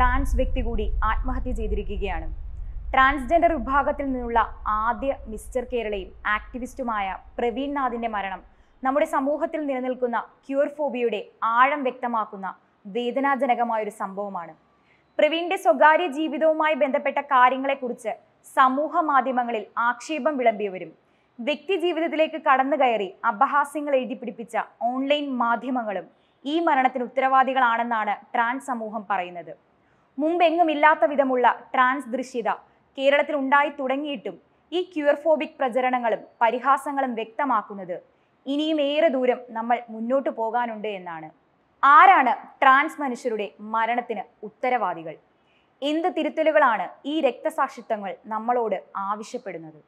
trans വ്യക്തി കൂടി ആത്മഹത്യ ചെയ്തിരിക്കുകയാണ് ട്രാൻസ്ജെൻഡർ വിഭാഗത്തിൽ നിന്നുള്ള ആദ്യ മിസ്റ്റർ കേരളയും ആക്ടിവിസ്റ്റുമായ പ്രവീൺ നാഥിൻ്റെ മരണം നമ്മുടെ സമൂഹത്തിൽ നിലനിൽക്കുന്ന ക്യൂർഫോബിയയുടെ ആഴം വ്യക്തമാക്കുന്ന വേദനാജനകമായൊരു സംഭവമാണ് പ്രവീണിൻ്റെ സ്വകാര്യ ജീവിതവുമായി ബന്ധപ്പെട്ട കാര്യങ്ങളെക്കുറിച്ച് സമൂഹ മാധ്യമങ്ങളിൽ ആക്ഷേപം വിളമ്പിയവരും വ്യക്തി ജീവിതത്തിലേക്ക് കടന്നു കയറി അപഹാസ്യങ്ങൾ എഴുതിപ്പിടിപ്പിച്ച ഓൺലൈൻ മാധ്യമങ്ങളും ഈ മരണത്തിന് ഉത്തരവാദികളാണെന്നാണ് ട്രാൻസ് സമൂഹം പറയുന്നത് ഇല്ലാത്ത വിധമുള്ള ട്രാൻസ് ദൃശ്യത കേരളത്തിൽ ഉണ്ടായി തുടങ്ങിയിട്ടും ഈ ക്യൂർഫോബിക് പ്രചരണങ്ങളും പരിഹാസങ്ങളും വ്യക്തമാക്കുന്നത് ഇനിയും ഏറെ ദൂരം നമ്മൾ മുന്നോട്ടു പോകാനുണ്ട് എന്നാണ് ആരാണ് ട്രാൻസ് മനുഷ്യരുടെ മരണത്തിന് ഉത്തരവാദികൾ എന്ത് തിരുത്തലുകളാണ് ഈ രക്തസാക്ഷിത്വങ്ങൾ നമ്മളോട് ആവശ്യപ്പെടുന്നത്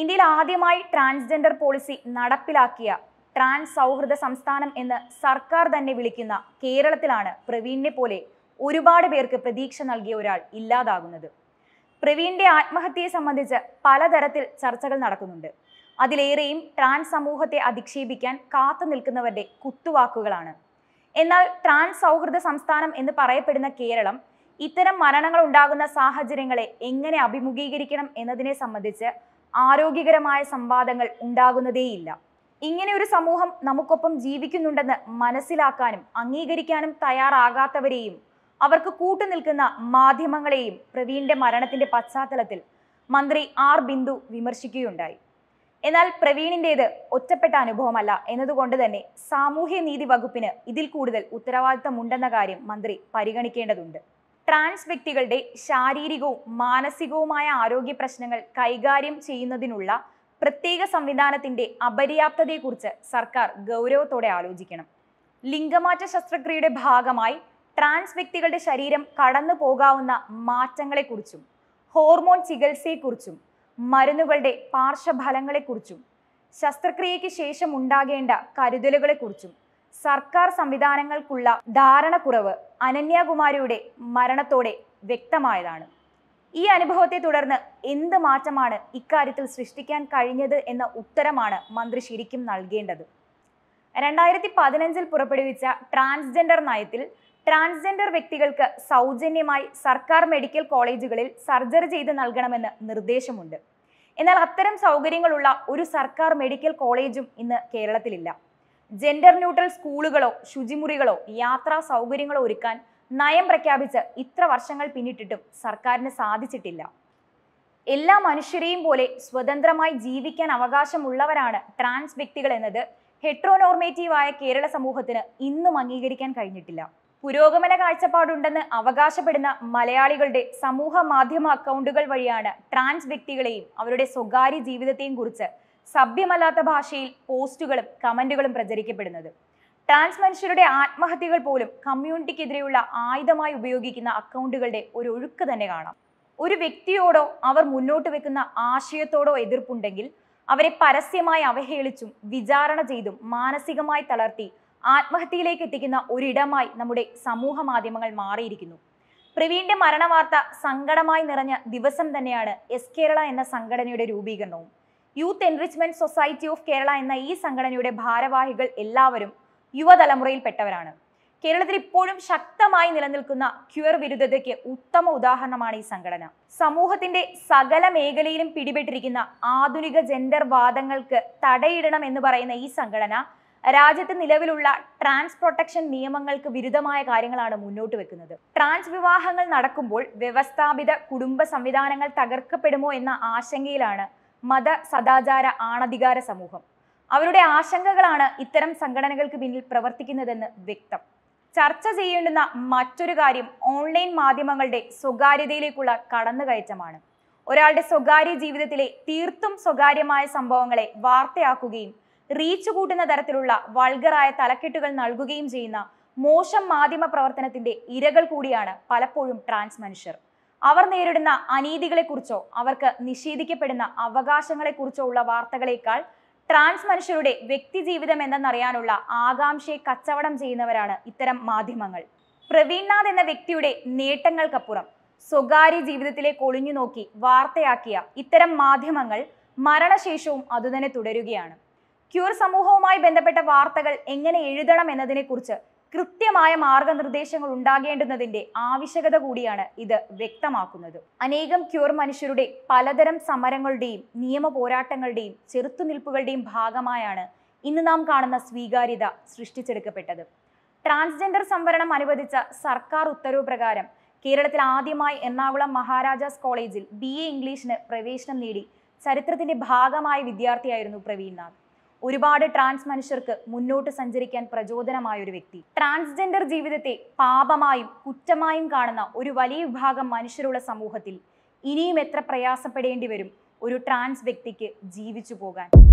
ഇന്ത്യയിൽ ആദ്യമായി ട്രാൻസ്ജെൻഡർ പോളിസി നടപ്പിലാക്കിയ ട്രാൻസ് സൗഹൃദ സംസ്ഥാനം എന്ന് സർക്കാർ തന്നെ വിളിക്കുന്ന കേരളത്തിലാണ് പ്രവീണിനെ പോലെ ഒരുപാട് പേർക്ക് പ്രതീക്ഷ നൽകിയ ഒരാൾ ഇല്ലാതാകുന്നത് പ്രവീണിന്റെ ആത്മഹത്യയെ സംബന്ധിച്ച് പലതരത്തിൽ ചർച്ചകൾ നടക്കുന്നുണ്ട് അതിലേറെയും ട്രാൻസ് സമൂഹത്തെ അധിക്ഷേപിക്കാൻ കാത്തു നിൽക്കുന്നവരുടെ കുത്തുവാക്കുകളാണ് എന്നാൽ ട്രാൻസ് സൗഹൃദ സംസ്ഥാനം എന്ന് പറയപ്പെടുന്ന കേരളം ഇത്തരം മരണങ്ങൾ ഉണ്ടാകുന്ന സാഹചര്യങ്ങളെ എങ്ങനെ അഭിമുഖീകരിക്കണം എന്നതിനെ സംബന്ധിച്ച് ആരോഗ്യകരമായ സംവാദങ്ങൾ ഉണ്ടാകുന്നതേയില്ല ഇങ്ങനെ ഒരു സമൂഹം നമുക്കൊപ്പം ജീവിക്കുന്നുണ്ടെന്ന് മനസ്സിലാക്കാനും അംഗീകരിക്കാനും തയ്യാറാകാത്തവരെയും അവർക്ക് കൂട്ടുനിൽക്കുന്ന മാധ്യമങ്ങളെയും പ്രവീണിന്റെ മരണത്തിന്റെ പശ്ചാത്തലത്തിൽ മന്ത്രി ആർ ബിന്ദു വിമർശിക്കുകയുണ്ടായി എന്നാൽ പ്രവീണിൻ്റെത് ഒറ്റപ്പെട്ട അനുഭവമല്ല എന്നതുകൊണ്ട് തന്നെ സാമൂഹ്യ നീതി വകുപ്പിന് ഇതിൽ കൂടുതൽ ഉത്തരവാദിത്തമുണ്ടെന്ന കാര്യം മന്ത്രി പരിഗണിക്കേണ്ടതുണ്ട് ട്രാൻസ് വ്യക്തികളുടെ ശാരീരികവും മാനസികവുമായ ആരോഗ്യ പ്രശ്നങ്ങൾ കൈകാര്യം ചെയ്യുന്നതിനുള്ള പ്രത്യേക സംവിധാനത്തിന്റെ അപര്യാപ്തതയെക്കുറിച്ച് സർക്കാർ ഗൗരവത്തോടെ ആലോചിക്കണം ലിംഗമാറ്റ ശസ്ത്രക്രിയയുടെ ഭാഗമായി ട്രാൻസ് വ്യക്തികളുടെ ശരീരം കടന്നു പോകാവുന്ന മാറ്റങ്ങളെക്കുറിച്ചും ഹോർമോൺ ചികിത്സയെക്കുറിച്ചും മരുന്നുകളുടെ പാർശ്വഫലങ്ങളെക്കുറിച്ചും ശസ്ത്രക്രിയയ്ക്ക് ശേഷം ഉണ്ടാകേണ്ട കരുതലുകളെക്കുറിച്ചും സർക്കാർ സംവിധാനങ്ങൾക്കുള്ള ധാരണക്കുറവ് അനന്യാകുമാരിയുടെ മരണത്തോടെ വ്യക്തമായതാണ് ഈ അനുഭവത്തെ തുടർന്ന് എന്ത് മാറ്റമാണ് ഇക്കാര്യത്തിൽ സൃഷ്ടിക്കാൻ കഴിഞ്ഞത് എന്ന ഉത്തരമാണ് മന്ത്രി ശരിക്കും നൽകേണ്ടത് രണ്ടായിരത്തി പതിനഞ്ചിൽ പുറപ്പെടുവിച്ച ട്രാൻസ്ജെൻഡർ നയത്തിൽ ട്രാൻസ്ജെൻഡർ വ്യക്തികൾക്ക് സൗജന്യമായി സർക്കാർ മെഡിക്കൽ കോളേജുകളിൽ സർജറി ചെയ്ത് നൽകണമെന്ന് നിർദ്ദേശമുണ്ട് എന്നാൽ അത്തരം സൗകര്യങ്ങളുള്ള ഒരു സർക്കാർ മെഡിക്കൽ കോളേജും ഇന്ന് കേരളത്തിലില്ല ജെൻഡർ ന്യൂട്രൽ സ്കൂളുകളോ ശുചിമുറികളോ യാത്രാ സൗകര്യങ്ങളോ ഒരുക്കാൻ നയം പ്രഖ്യാപിച്ച് ഇത്ര വർഷങ്ങൾ പിന്നിട്ടിട്ടും സർക്കാരിന് സാധിച്ചിട്ടില്ല എല്ലാ മനുഷ്യരെയും പോലെ സ്വതന്ത്രമായി ജീവിക്കാൻ അവകാശമുള്ളവരാണ് ട്രാൻസ് വ്യക്തികൾ എന്നത് ഹെട്രോനോർമേറ്റീവായ കേരള സമൂഹത്തിന് ഇന്നും അംഗീകരിക്കാൻ കഴിഞ്ഞിട്ടില്ല പുരോഗമന കാഴ്ചപ്പാടുണ്ടെന്ന് അവകാശപ്പെടുന്ന മലയാളികളുടെ സമൂഹ മാധ്യമ അക്കൗണ്ടുകൾ വഴിയാണ് ട്രാൻസ് വ്യക്തികളെയും അവരുടെ സ്വകാര്യ ജീവിതത്തെയും കുറിച്ച് സഭ്യമല്ലാത്ത ഭാഷയിൽ പോസ്റ്റുകളും കമന്റുകളും പ്രചരിക്കപ്പെടുന്നത് ട്രാൻസ് മനുഷ്യരുടെ ആത്മഹത്യകൾ പോലും കമ്മ്യൂണിറ്റിക്കെതിരെയുള്ള ആയുധമായി ഉപയോഗിക്കുന്ന അക്കൗണ്ടുകളുടെ ഒരു ഒഴുക്ക് തന്നെ കാണാം ഒരു വ്യക്തിയോടോ അവർ മുന്നോട്ട് വെക്കുന്ന ആശയത്തോടോ എതിർപ്പുണ്ടെങ്കിൽ അവരെ പരസ്യമായി അവഹേളിച്ചും വിചാരണ ചെയ്തും മാനസികമായി തളർത്തി ആത്മഹത്യയിലേക്ക് എത്തിക്കുന്ന ഒരിടമായി നമ്മുടെ സമൂഹ മാധ്യമങ്ങൾ മാറിയിരിക്കുന്നു പ്രവീണിന്റെ മരണവാർത്ത സങ്കടമായി നിറഞ്ഞ ദിവസം തന്നെയാണ് എസ് കേരള എന്ന സംഘടനയുടെ രൂപീകരണവും youth enrichment society of Kerala എന്ന ഈ സംഘടനയുടെ ഭാരവാഹികൾ എല്ലാവരും യുവതലമുറയിൽപ്പെട്ടവരാണ് കേരളത്തിൽ ഇപ്പോഴും ശക്തമായി നിലനിൽക്കുന്ന ക്യൂർ വിരുദ്ധതയ്ക്ക് ഉത്തമ ഉദാഹരണമാണ് ഈ സംഘടന സമൂഹത്തിന്റെ സകല മേഖലയിലും പിടിപെട്ടിരിക്കുന്ന ആധുനിക ജെൻഡർ വാദങ്ങൾക്ക് തടയിടണം എന്ന് പറയുന്ന ഈ സംഘടന രാജ്യത്ത് നിലവിലുള്ള ട്രാൻസ് പ്രൊട്ടക്ഷൻ നിയമങ്ങൾക്ക് വിരുദ്ധമായ കാര്യങ്ങളാണ് മുന്നോട്ട് വെക്കുന്നത് ട്രാൻസ് വിവാഹങ്ങൾ നടക്കുമ്പോൾ വ്യവസ്ഥാപിത കുടുംബ സംവിധാനങ്ങൾ തകർക്കപ്പെടുമോ എന്ന ആശങ്കയിലാണ് മത സദാചാര ആണധികാര സമൂഹം അവരുടെ ആശങ്കകളാണ് ഇത്തരം സംഘടനകൾക്ക് പിന്നിൽ പ്രവർത്തിക്കുന്നതെന്ന് വ്യക്തം ചർച്ച ചെയ്യേണ്ടുന്ന മറ്റൊരു കാര്യം ഓൺലൈൻ മാധ്യമങ്ങളുടെ സ്വകാര്യതയിലേക്കുള്ള കടന്നുകയറ്റമാണ് ഒരാളുടെ സ്വകാര്യ ജീവിതത്തിലെ തീർത്തും സ്വകാര്യമായ സംഭവങ്ങളെ വാർത്തയാക്കുകയും റീച്ച് കൂട്ടുന്ന തരത്തിലുള്ള വൾഗറായ തലക്കെട്ടുകൾ നൽകുകയും ചെയ്യുന്ന മോശം മാധ്യമ പ്രവർത്തനത്തിന്റെ ഇരകൾ കൂടിയാണ് പലപ്പോഴും ട്രാൻസ് മനുഷ്യർ അവർ നേരിടുന്ന അനീതികളെക്കുറിച്ചോ അവർക്ക് നിഷേധിക്കപ്പെടുന്ന അവകാശങ്ങളെക്കുറിച്ചോ ഉള്ള വാർത്തകളേക്കാൾ ട്രാൻസ് മനുഷ്യരുടെ വ്യക്തി ജീവിതം എന്തെന്നറിയാനുള്ള ആകാംക്ഷയെ കച്ചവടം ചെയ്യുന്നവരാണ് ഇത്തരം മാധ്യമങ്ങൾ പ്രവീൺനാഥ് എന്ന വ്യക്തിയുടെ നേട്ടങ്ങൾക്കപ്പുറം സ്വകാര്യ ജീവിതത്തിലെ കൊളിഞ്ഞു നോക്കി വാർത്തയാക്കിയ ഇത്തരം മാധ്യമങ്ങൾ മരണശേഷവും അതുതന്നെ തുടരുകയാണ് ക്യൂർ സമൂഹവുമായി ബന്ധപ്പെട്ട വാർത്തകൾ എങ്ങനെ എഴുതണം എന്നതിനെക്കുറിച്ച് കൃത്യമായ മാർഗനിർദ്ദേശങ്ങൾ ഉണ്ടാകേണ്ടുന്നതിന്റെ ആവശ്യകത കൂടിയാണ് ഇത് വ്യക്തമാക്കുന്നത് അനേകം ക്യൂർ മനുഷ്യരുടെ പലതരം സമരങ്ങളുടെയും നിയമ പോരാട്ടങ്ങളുടെയും ചെറുത്തുനിൽപ്പുകളുടെയും ഭാഗമായാണ് ഇന്ന് നാം കാണുന്ന സ്വീകാര്യത സൃഷ്ടിച്ചെടുക്കപ്പെട്ടത് ട്രാൻസ്ജെൻഡർ സംവരണം അനുവദിച്ച സർക്കാർ ഉത്തരവ് പ്രകാരം കേരളത്തിൽ ആദ്യമായി എറണാകുളം മഹാരാജാസ് കോളേജിൽ ബി എ ഇംഗ്ലീഷിന് പ്രവേശനം നേടി ചരിത്രത്തിന്റെ ഭാഗമായ വിദ്യാർത്ഥിയായിരുന്നു പ്രവീൺനാഥ് ഒരുപാട് ട്രാൻസ് മനുഷ്യർക്ക് മുന്നോട്ട് സഞ്ചരിക്കാൻ പ്രചോദനമായ ഒരു വ്യക്തി ട്രാൻസ്ജെൻഡർ ജീവിതത്തെ പാപമായും കുറ്റമായും കാണുന്ന ഒരു വലിയ വിഭാഗം മനുഷ്യരുള്ള സമൂഹത്തിൽ ഇനിയും എത്ര പ്രയാസപ്പെടേണ്ടി വരും ഒരു ട്രാൻസ് വ്യക്തിക്ക് ജീവിച്ചു പോകാൻ